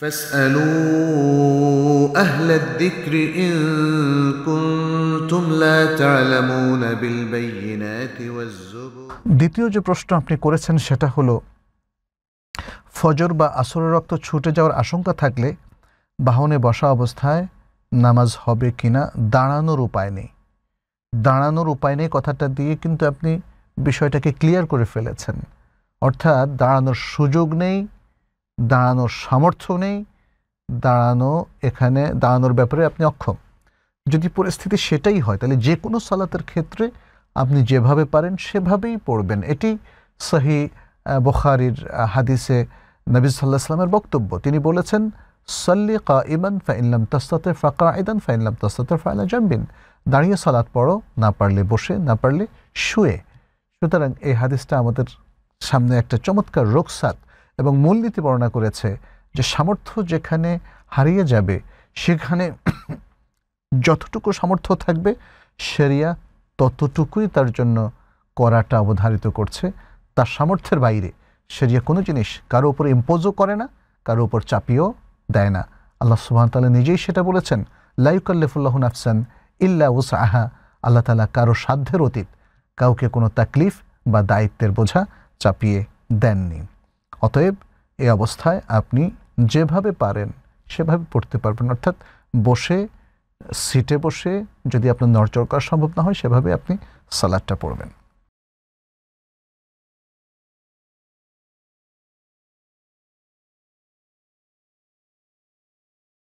فاسألوا أهل الذكر إن كنتم لا تعلمون بالبينات والزبر দ্বিতীয় যে প্রশ্ন আপনি করেছেন সেটা হলো ফজর বা আসরের রক্ত ছুটে যাওয়ার আশঙ্কা থাকলে বাহনে বসা অবস্থায় নামাজ হবে কিনা দাঁড়ানোর উপায় নেই দাঁড়ানোর উপায় নেই কথাটা দিয়ে কিন্তু আপনি বিষয়টাকে ক্লিয়ার করে ফেলেছেন অর্থাৎ দাঁড়ানোর সুযোগ নেই দাঁড়ানোর সামর্থ্য নেই দাঁড়ানো এখানে দাঁড়ানোর ব্যাপারে আপনি অক্ষম যদি পরিস্থিতি সেটাই হয় তাহলে যে কোনো সালাতের ক্ষেত্রে আপনি যেভাবে পারেন সেভাবেই পড়বেন এটি সহি বখারির হাদিসে নবী সাল্লাহ সাল্লামের বক্তব্য তিনি বলেছেন সল্লি কা ইমান ফাইনলাম তাস্তাতে ফাঁকা ইদান ফাইনলাম তাস্তাতে ফাইলা জামবিন দাঁড়িয়ে সালাত পড়ো না পারলে বসে না পারলে শুয়ে সুতরাং এই হাদিসটা আমাদের সামনে একটা চমৎকার রোগসাত এবং মূলনীতি বর্ণনা করেছে যে সামর্থ্য যেখানে হারিয়ে যাবে সেখানে যতটুকু সামর্থ্য থাকবে সেরিয়া ততটুকুই তার জন্য করাটা অবধারিত করছে তার সামর্থ্যের বাইরে সেরিয়া কোনো জিনিস কারো উপর ইম্পোজও করে না কারো উপর চাপিয়েও দেয় না আল্লাহ সুবাহ তালা নিজেই সেটা বলেছেন লাইকাল্লিফুল্লাহ আফসান ইল্লা উস আহা আল্লাহ তালা কারো সাধ্যের অতীত কাউকে কোনো তাকলিফ বা দায়িত্বের বোঝা চাপিয়ে দেননি অতএব এই অবস্থায় আপনি যেভাবে পারেন সেভাবে পড়তে পারবেন অর্থাৎ বসে সিটে বসে যদি আপনার নড়চড় করা সম্ভব না হয় সেভাবে আপনি সালাদটা পড়বেন